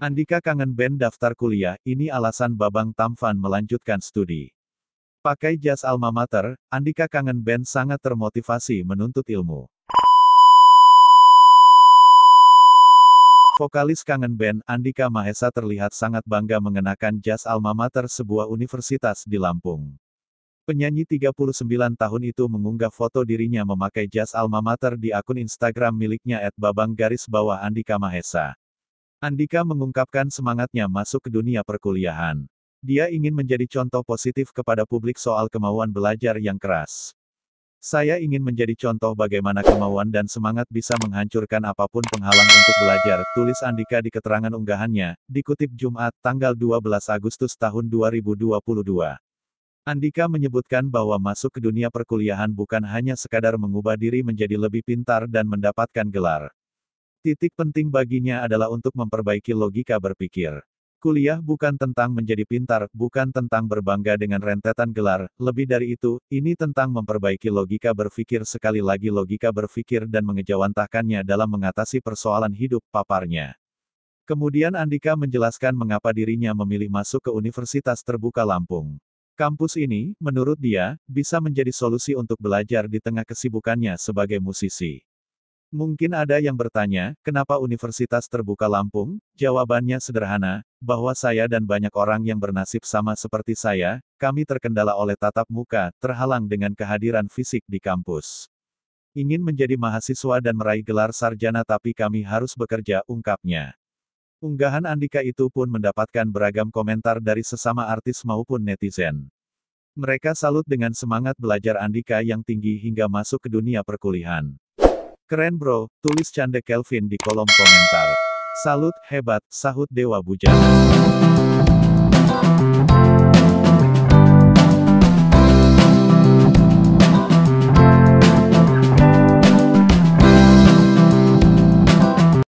Andika kangen band daftar kuliah, ini alasan Babang Tamfan melanjutkan studi. Pakai jas alma mater, Andika kangen band sangat termotivasi menuntut ilmu. Vokalis kangen band Andika Mahesa terlihat sangat bangga mengenakan jas alma mater sebuah universitas di Lampung. Penyanyi 39 tahun itu mengunggah foto dirinya memakai jas alma mater di akun Instagram miliknya @babang garis Andika Mahesa. Andika mengungkapkan semangatnya masuk ke dunia perkuliahan. Dia ingin menjadi contoh positif kepada publik soal kemauan belajar yang keras. Saya ingin menjadi contoh bagaimana kemauan dan semangat bisa menghancurkan apapun penghalang untuk belajar, tulis Andika di keterangan unggahannya, dikutip Jumat, tanggal 12 Agustus tahun 2022. Andika menyebutkan bahwa masuk ke dunia perkuliahan bukan hanya sekadar mengubah diri menjadi lebih pintar dan mendapatkan gelar. Titik penting baginya adalah untuk memperbaiki logika berpikir. Kuliah bukan tentang menjadi pintar, bukan tentang berbangga dengan rentetan gelar, lebih dari itu, ini tentang memperbaiki logika berpikir sekali lagi logika berpikir dan mengejawantahkannya dalam mengatasi persoalan hidup paparnya. Kemudian Andika menjelaskan mengapa dirinya memilih masuk ke Universitas Terbuka Lampung. Kampus ini, menurut dia, bisa menjadi solusi untuk belajar di tengah kesibukannya sebagai musisi. Mungkin ada yang bertanya, kenapa Universitas Terbuka Lampung? Jawabannya sederhana, bahwa saya dan banyak orang yang bernasib sama seperti saya, kami terkendala oleh tatap muka, terhalang dengan kehadiran fisik di kampus. Ingin menjadi mahasiswa dan meraih gelar sarjana tapi kami harus bekerja, ungkapnya. Unggahan Andika itu pun mendapatkan beragam komentar dari sesama artis maupun netizen. Mereka salut dengan semangat belajar Andika yang tinggi hingga masuk ke dunia perkuliahan. Keren bro, tulis canda Kelvin di kolom komentar. Salut, hebat, sahut Dewa Bujang.